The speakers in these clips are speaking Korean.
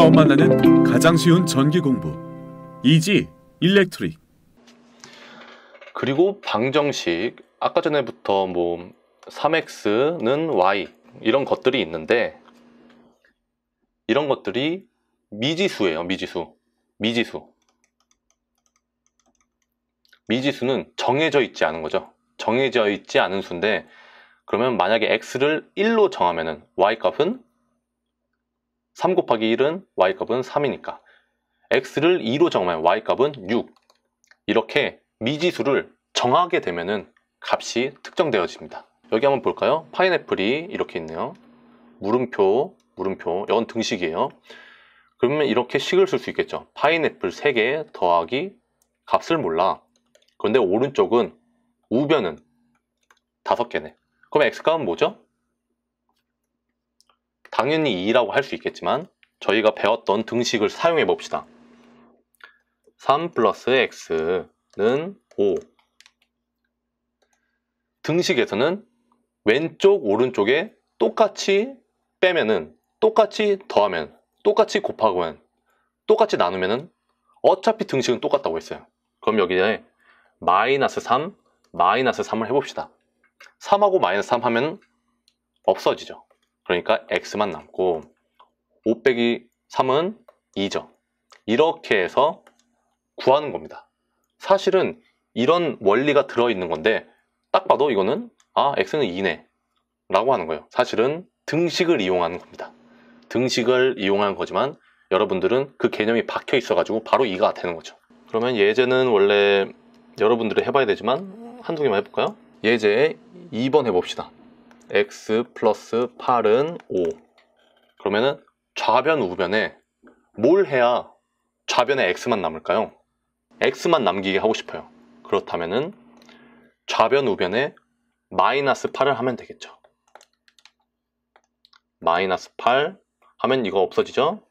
처음 만나는 가장 쉬운 전기 공부 이지 일렉트릭 그리고 방정식 아까 전에부터 뭐 3x는 y 이런 것들이 있는데 이런 것들이 미지수예요 미지수 미지수 미지수는 정해져 있지 않은 거죠 정해져 있지 않은 수인데 그러면 만약에 x를 1로 정하면 y 값은 3 곱하기 1은 y값은 3이니까 x를 2로 정하면 y값은 6 이렇게 미지수를 정하게 되면은 값이 특정되어집니다 여기 한번 볼까요? 파인애플이 이렇게 있네요 물음표, 물음표 이건 등식이에요 그러면 이렇게 식을 쓸 수 있겠죠 파인애플 3개 더하기 값을 몰라 그런데 오른쪽은 우변은 5개네 그럼 x값은 뭐죠? 당연히 2라고 할 수 있겠지만 저희가 배웠던 등식을 사용해 봅시다. 3 플러스 x는 5 등식에서는 왼쪽 오른쪽에 똑같이 빼면은 똑같이 더하면 똑같이 곱하면 고 똑같이 나누면은 어차피 등식은 똑같다고 했어요. 그럼 여기에 마이너스 3, 마이너스 3을 해봅시다. 3하고 마이너스 3 하면 없어지죠. 그러니까 x만 남고 5 빼기 3은 2죠. 이렇게 해서 구하는 겁니다. 사실은 이런 원리가 들어있는 건데 딱 봐도 이거는 아 x는 2네 라고 하는 거예요. 사실은 등식을 이용하는 겁니다. 등식을 이용한 거지만 여러분들은 그 개념이 박혀 있어가지고 바로 2가 되는 거죠. 그러면 예제는 원래 여러분들이 해봐야 되지만 한두 개만 해볼까요? 예제 2번 해봅시다. x 플러스 8은 5 그러면은 좌변 우변에 뭘 해야 좌변에 x만 남을까요? x만 남기게 하고 싶어요 그렇다면은 좌변 우변에 마이너스 8을 하면 되겠죠 마이너스 8 하면 이거 없어지죠?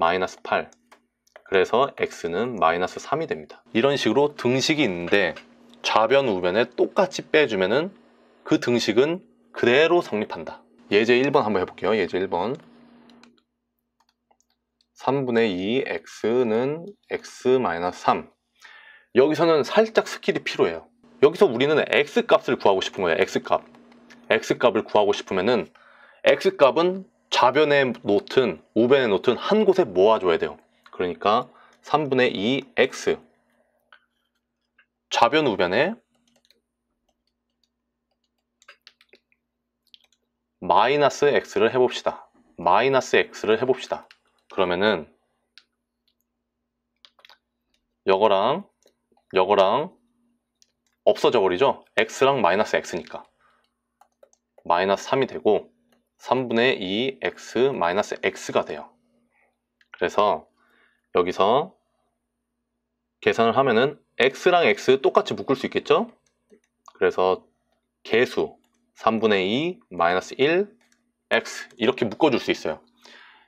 마이너스 8 그래서 x는 마이너스 3이 됩니다 이런 식으로 등식이 있는데 좌변 우변에 똑같이 빼주면은 그 등식은 그대로 성립한다. 예제 1번 한번 해볼게요. 예제 1번. 3분의 2 x는 x-3 여기서는 살짝 스킬이 필요해요 여기서 우리는 x값을 구하고 싶은 거예요 x값 x값을 구하고 싶으면은 x값은 좌변에 놓든 우변에 놓든 한 곳에 모아줘야 돼요 그러니까 3분의 2 x 좌변 우변에 마이너스 x를 해봅시다. 마이너스 x를 해봅시다. 그러면은 여거랑 여거랑 없어져 버리죠? x랑 마이너스 x니까 마이너스 3이 되고 3분의 2 x 마이너스 x가 돼요. 그래서 여기서 계산을 하면은 x랑 x 똑같이 묶을 수 있겠죠? 그래서 개수 3분의 2, 마이너스 1, x 이렇게 묶어줄 수 있어요.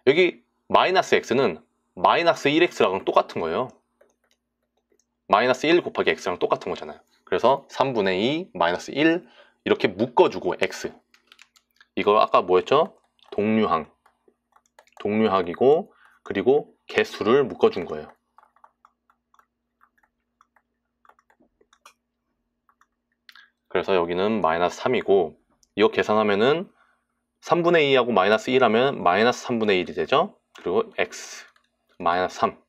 여기 마이너스 x는 마이너스 1x랑 똑같은 거예요. 마이너스 1 곱하기 x랑 똑같은 거잖아요. 그래서 3분의 2, 마이너스 1 이렇게 묶어주고 x 이걸 아까 뭐였죠? 동류항 동류항이고 그리고 개수를 묶어준 거예요. 그래서 여기는 마이너스 3이고 이거 계산하면은 3분의 2하고 마이너스 1하면 마이너스 3분의 1이 되죠. 그리고 x 마이너스 3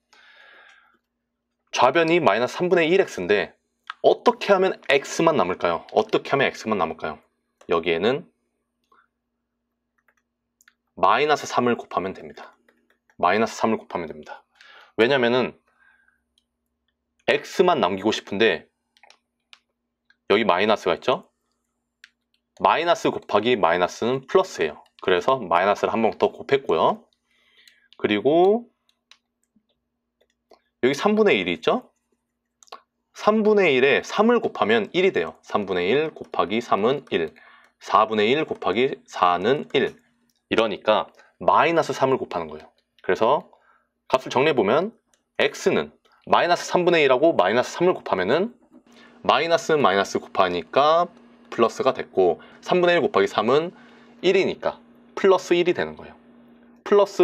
좌변이 마이너스 3분의 1x인데 어떻게 하면 x만 남을까요? 어떻게 하면 x만 남을까요? 여기에는 마이너스 3을 곱하면 됩니다. 마이너스 3을 곱하면 됩니다. 왜냐면은 x만 남기고 싶은데 여기 마이너스가 있죠? 마이너스 곱하기 마이너스는 플러스예요. 그래서 마이너스를 한 번 더 곱했고요. 그리고 여기 3분의 1이 있죠? 3분의 1에 3을 곱하면 1이 돼요. 3분의 1 곱하기 3은 1. 4분의 1 곱하기 4는 1. 이러니까 마이너스 3을 곱하는 거예요. 그래서 값을 정리해보면 x는 마이너스 3분의 1하고 마이너스 3을 곱하면은 마이너스 마이너스 곱하니까 플러스가 됐고 3분의 1 곱하기 3은 1이니까 플러스 1이 되는 거예요. 플러스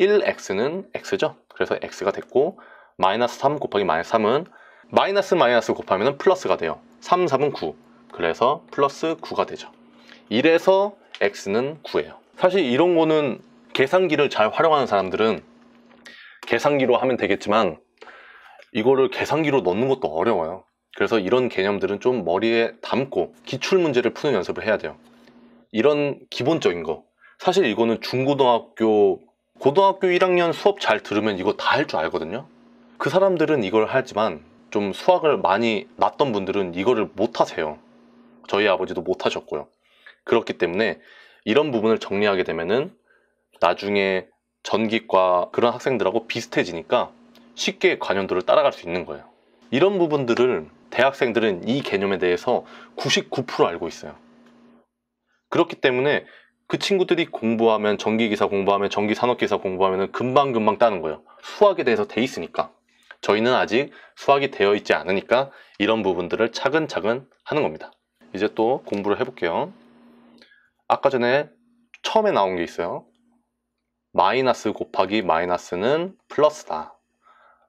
1x는 x죠. 그래서 x가 됐고 마이너스 3 곱하기 마이너스 3은 마이너스 마이너스 곱하면 플러스가 돼요. 3, 3은 9. 그래서 플러스 9가 되죠. 1에서 x는 9예요. 사실 이런 거는 계산기를 잘 활용하는 사람들은 계산기로 하면 되겠지만 이거를 계산기로 넣는 것도 어려워요. 그래서 이런 개념들은 좀 머리에 담고 기출 문제를 푸는 연습을 해야 돼요. 이런 기본적인 거. 사실 이거는 중고등학교, 고등학교 1학년 수업 잘 들으면 이거 다 할 줄 알거든요. 그 사람들은 이걸 하지만 좀 수학을 많이 났던 분들은 이거를 못 하세요. 저희 아버지도 못 하셨고요. 그렇기 때문에 이런 부분을 정리하게 되면은 나중에 전기과 그런 학생들하고 비슷해지니까 쉽게 관연도를 따라갈 수 있는 거예요. 이런 부분들을 대학생들은 이 개념에 대해서 99% 알고 있어요. 그렇기 때문에 그 친구들이 공부하면 전기기사 공부하면 전기산업기사 공부하면 금방금방 따는 거예요. 수학에 대해서 돼 있으니까. 저희는 아직 수학이 되어 있지 않으니까 이런 부분들을 차근차근 하는 겁니다. 이제 또 공부를 해볼게요. 아까 전에 처음에 나온 게 있어요. 마이너스 곱하기 마이너스는 플러스다.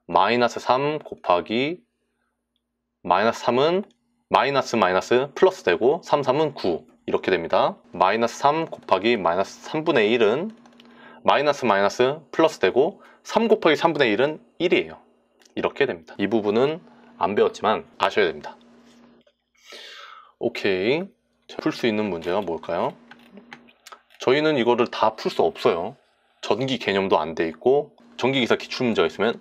마이너스 3 곱하기 마이너스 3은 마이너스 마이너스 플러스 되고 3, 3은 9 이렇게 됩니다. 마이너스 3 곱하기 마이너스 3분의 1은 마이너스 마이너스 플러스 되고 3 곱하기 3분의 1은 1이에요. 이렇게 됩니다. 이 부분은 안 배웠지만 아셔야 됩니다. 오케이. 풀 수 있는 문제가 뭘까요? 저희는 이거를 다 풀 수 없어요. 전기 개념도 안 돼 있고 전기기사 기출문제가 있으면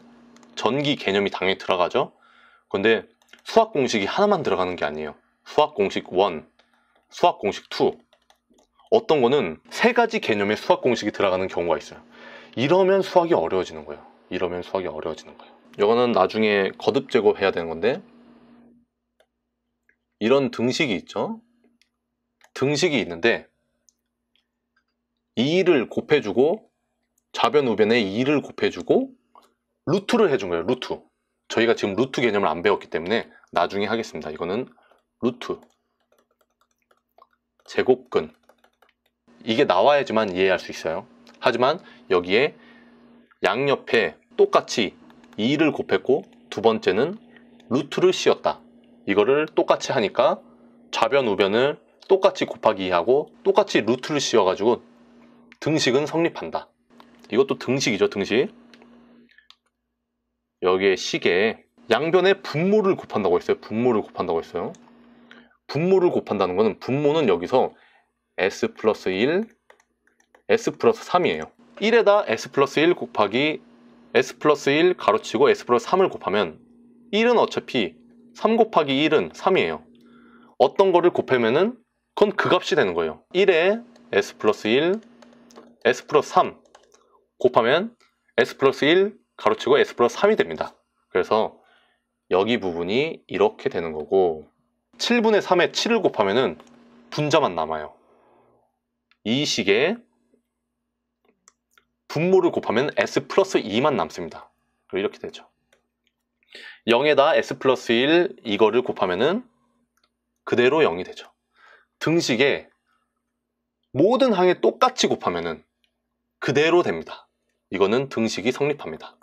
전기 개념이 당연히 들어가죠. 근데 수학 공식이 하나만 들어가는 게 아니에요. 수학 공식 1, 수학 공식 2. 어떤 거는 세 가지 개념의 수학 공식이 들어가는 경우가 있어요. 이러면 수학이 어려워지는 거예요. 이러면 수학이 어려워지는 거예요. 이거는 나중에 거듭 제곱해야 되는 건데 이런 등식이 있죠. 등식이 있는데 2를 곱해주고 좌변 우변에 2를 곱해주고 루트를 해준 거예요. 루트. 저희가 지금 루트 개념을 안 배웠기 때문에 나중에 하겠습니다. 이거는 루트 제곱근 이게 나와야지만 이해할 수 있어요. 하지만 여기에 양옆에 똑같이 2를 곱했고 두 번째는 루트를 씌웠다. 이거를 똑같이 하니까 좌변 우변을 똑같이 곱하기 하고 똑같이 루트를 씌워가지고 등식은 성립한다. 이것도 등식이죠, 등식. 여기에 시계 양변에 분모를 곱한다고 했어요. 분모를 곱한다고 했어요. 분모를 곱한다는 거는 분모는 여기서 s 플러스 1, s 플러스 3이에요. 1에다 s 플러스 1 곱하기 s 플러스 1 가로치고 s 플러스 3을 곱하면 1은 어차피 3 곱하기 1은 3이에요. 어떤 거를 곱하면은 그건 그 값이 되는 거예요. 1에 s 플러스 1, s 플러스 3 곱하면 s 플러스 1 가로치고 S 플러스 3이 됩니다. 그래서 여기 부분이 이렇게 되는 거고 7분의 3에 7을 곱하면 은 분자만 남아요. 이 식에 분모를 곱하면 s 플러스 2만 남습니다. 이렇게 되죠. 0에다 s 플러스 1 이거를 곱하면 은 그대로 0이 되죠. 등식에 모든 항에 똑같이 곱하면 은 그대로 됩니다. 이거는 등식이 성립합니다.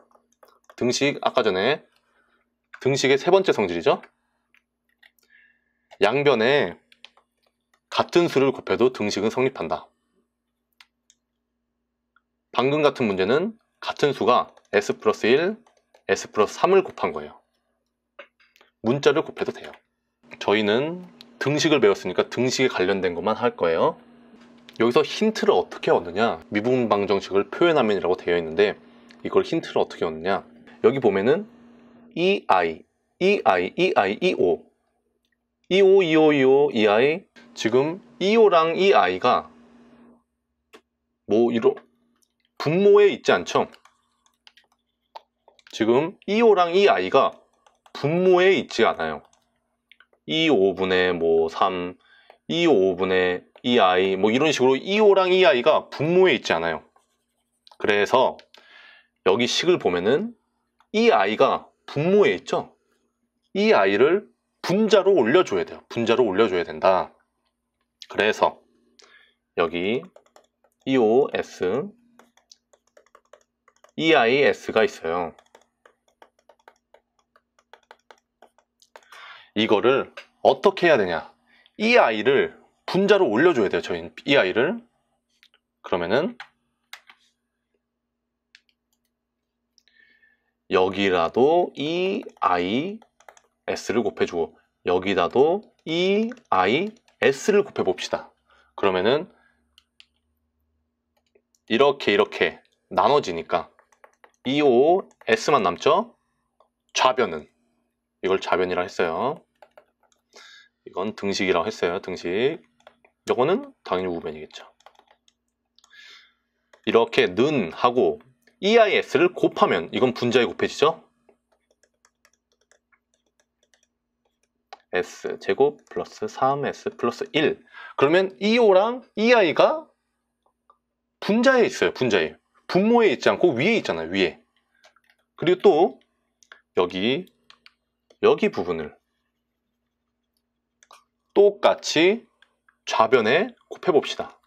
등식 아까 전에 등식의 세 번째 성질이죠. 양변에 같은 수를 곱해도 등식은 성립한다. 방금 같은 문제는 같은 수가 s 플러스 1, s 플러스 3을 곱한 거예요. 문자를 곱해도 돼요. 저희는 등식을 배웠으니까 등식에 관련된 것만 할 거예요. 여기서 힌트를 어떻게 얻느냐 미분방정식을 표현하면이라고 되어 있는데 이걸 힌트를 어떻게 얻느냐 여기 보면은 이 아이, 이 아이, 이 아이, 이 오, 이 오, 이 오, 이 오, 이 아이. 지금 이 오랑 이 아이가 뭐 이런 분모에 있지 않죠? 지금 이 오랑 이 아이가 분모에 있지 않아요. 이 e 5분의 뭐 3, 이 5분의 이 아이 뭐 이런 식으로 이 5랑 이 아이가 분모에 있지 않아요. 그래서 여기 식을 보면은 이 아이가 분모에 있죠? 이 아이를 분자로 올려줘야 돼요. 분자로 올려줘야 된다. 그래서 여기 EOS EIS가 있어요. 이거를 어떻게 해야 되냐? 이 아이를 분자로 올려줘야 돼요. 저희이 아이를 그러면은 여기라도 이 i s를 곱해주고 여기다도 이 i s를 곱해봅시다. 그러면은 이렇게 이렇게 나눠지니까 e o s만 남죠? 좌변은 이걸 좌변이라 했어요. 이건 등식이라고 했어요. 등식. 이거는 당연히 우변이겠죠. 이렇게 는 하고 EIS를 곱하면 이건 분자에 곱해지죠. s 제곱 플러스 3s 플러스 1 그러면 e o 랑 e i 가 분자에 있어요 분자에 분모에 있지 않고 위에 있잖아요 위에 그리고 또 여기 여기 부분을 똑같이 좌변에 곱해 봅시다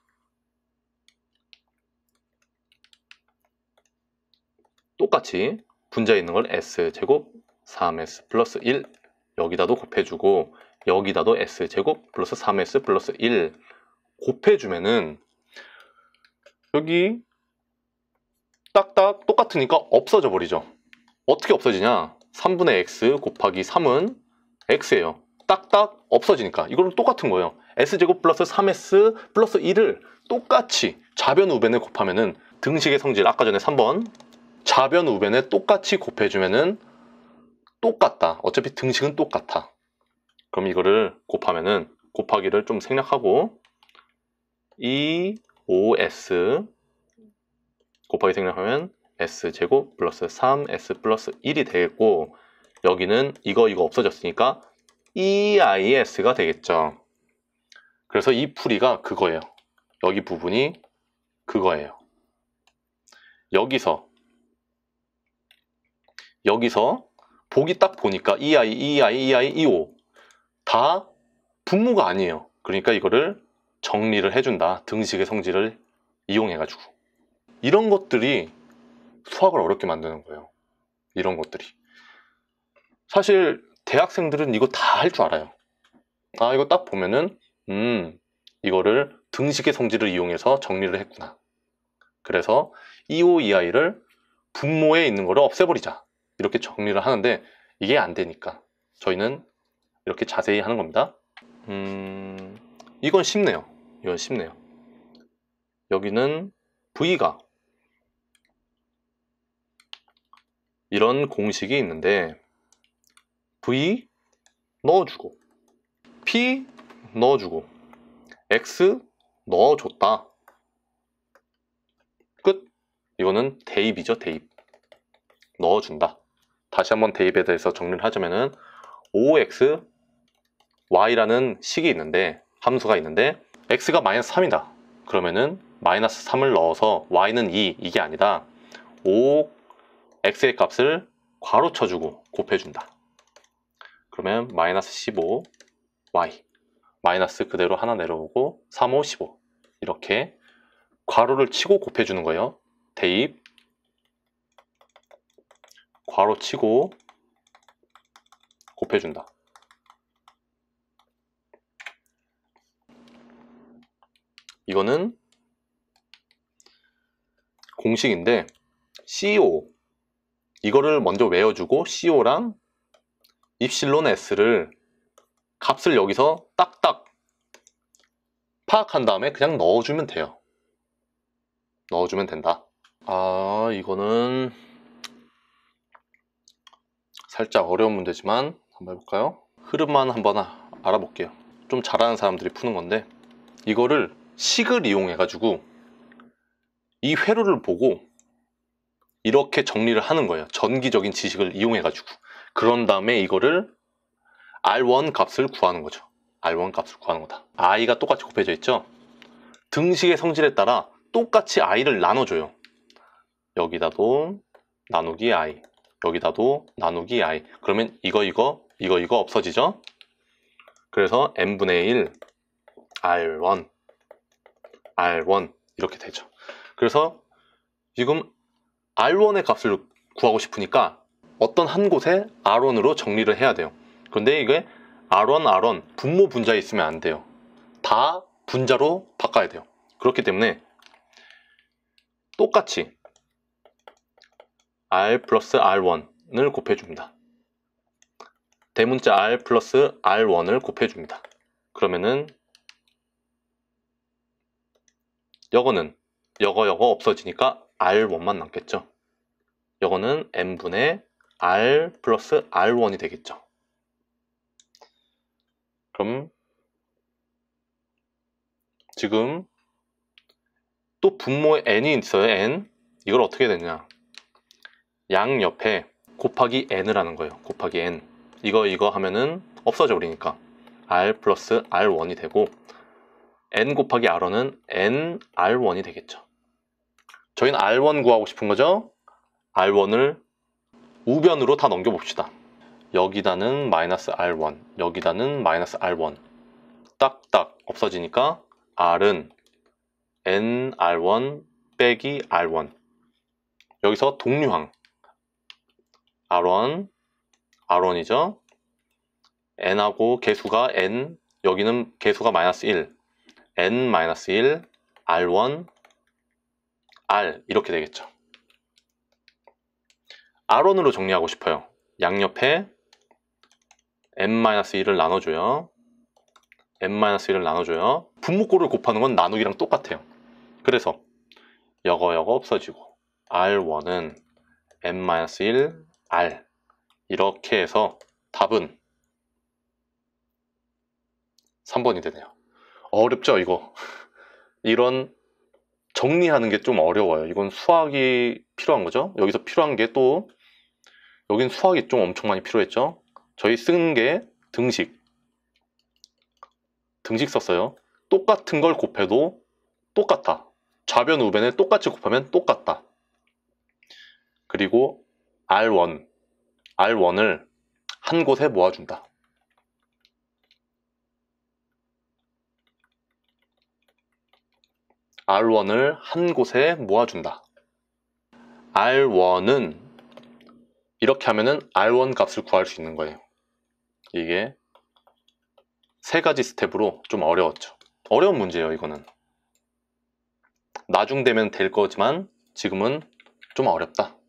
똑같이 분자에 있는 걸 s제곱 3s 플러스 1 여기다도 곱해주고 여기다도 s제곱 플러스 3s 플러스 1 곱해주면은 여기 딱딱 똑같으니까 없어져 버리죠. 어떻게 없어지냐? 3분의 x 곱하기 3은 x예요. 딱딱 없어지니까 이거는 똑같은 거예요. s제곱 플러스 3s 플러스 1을 똑같이 좌변 우변을 곱하면은 등식의 성질 아까 전에 3번 좌변 우변에 똑같이 곱해주면은 똑같다. 어차피 등식은 똑같아. 그럼 이거를 곱하면은 곱하기를 좀 생략하고 2, e 5s 곱하기 생략하면 s 제곱 플러스 3s 플러스 1이 되겠고 여기는 이거 이거 없어졌으니까 EIS가 되겠죠. 그래서 이 풀이가 그거예요. 여기 부분이 그거예요. 여기서 여기서 보기 딱 보니까 이 아이, 이 아이, 이 아이, 이 오 다 분모가 아니에요. 그러니까 이거를 정리를 해준다. 등식의 성질을 이용해가지고. 이런 것들이 수학을 어렵게 만드는 거예요. 이런 것들이. 사실 대학생들은 이거 다 할 줄 알아요. 아, 이거 딱 보면은, 음, 이거를 등식의 성질을 이용해서 정리를 했구나. 그래서 이오이아이를 분모에 있는 거를 없애버리자. 이렇게 정리를 하는데 이게 안 되니까 저희는 이렇게 자세히 하는 겁니다. 음, 이건 쉽네요. 이건 쉽네요. 여기는 V가 이런 공식이 있는데 V 넣어주고 P 넣어주고 X 넣어줬다. 끝. 이거는 대입이죠, 대입. 넣어준다. 다시 한번 대입에 대해서 정리를 하자면은 5x y라는 식이 있는데 함수가 있는데 x가 마이너스 3이다 그러면은 마이너스 3을 넣어서 y는 2 이게 아니다 5 x의 값을 괄호 쳐주고 곱해준다 그러면 마이너스 15 y 마이너스 그대로 하나 내려오고 3, 5, 15 이렇게 괄호를 치고 곱해주는 거예요 대입 괄호 치고 곱해준다. 이거는 공식인데 CO 이거를 먼저 외워주고 CO랑 입실론 S를 값을 여기서 딱딱 파악한 다음에 그냥 넣어주면 돼요. 넣어주면 된다. 아 이거는 살짝 어려운 문제지만 한번 해볼까요? 흐름만 한번 아, 알아볼게요. 좀 잘하는 사람들이 푸는 건데 이거를 식을 이용해 가지고 이 회로를 보고 이렇게 정리를 하는 거예요. 전기적인 지식을 이용해 가지고 그런 다음에 이거를 R1 값을 구하는 거죠. R1 값을 구하는 거다. I가 똑같이 곱해져 있죠. 등식의 성질에 따라 똑같이 I를 나눠줘요. 여기다도 나누기 I 여기다도 나누기 i 그러면 이거 이거 이거 이거 없어지죠 그래서 n분의 1 r1 r1 이렇게 되죠 그래서 지금 r1의 값을 구하고 싶으니까 어떤 한 곳에 r1으로 정리를 해야 돼요 그런데 이게 r1 r1 분모 분자에 있으면 안 돼요 다 분자로 바꿔야 돼요 그렇기 때문에 똑같이 r 플러스 r1을 곱해줍니다. 대문자 r 플러스 r1을 곱해줍니다. 그러면은 여거는 여거 여거 없어지니까 r1만 남겠죠. 여거는 n분의 r 플러스 r1이 되겠죠. 그럼 지금 또 분모에 n이 있어요. n 이걸 어떻게 되냐 양 옆에 곱하기 n을 하는 거예요. 곱하기 n. 이거 이거 하면은 없어져 버리니까 r 플러스 r1이 되고 n 곱하기 r1은 n r1이 되겠죠. 저희는 r1 구하고 싶은 거죠. r1을 우변으로 다 넘겨봅시다. 여기다는 마이너스 r1, 여기다는 마이너스 r1. 딱딱 없어지니까 r은 n r1 빼기 r1. 여기서 동류항. R1, R1이죠. n하고 개수가 n, 여기는 개수가 마이너스 1, n 마이너스 1, R1, R 이렇게 되겠죠. R1으로 정리하고 싶어요. 양옆에 n-1을 나눠줘요. n-1을 나눠줘요. 분모꼴을 곱하는 건 나누기랑 똑같아요. 그래서 여거 여거 없어지고 R1은 n-1 R 이렇게 해서 답은 3번이 되네요. 어렵죠, 이거. 이런 정리하는 게 좀 어려워요. 이건 수학이 필요한 거죠. 여기서 필요한 게 또 여긴 수학이 좀 엄청 많이 필요했죠. 저희 쓴 게 등식. 등식 썼어요. 똑같은 걸 곱해도 똑같다. 좌변 우변을 똑같이 곱하면 똑같다. 그리고 R1, R1을 한 곳에 모아준다. R1을 한 곳에 모아준다. R1은 이렇게 하면은 R1 값을 구할 수 있는 거예요. 이게 세 가지 스텝으로 좀 어려웠죠. 어려운 문제예요, 이거는. 나중 되면 될 거지만 지금은 좀 어렵다.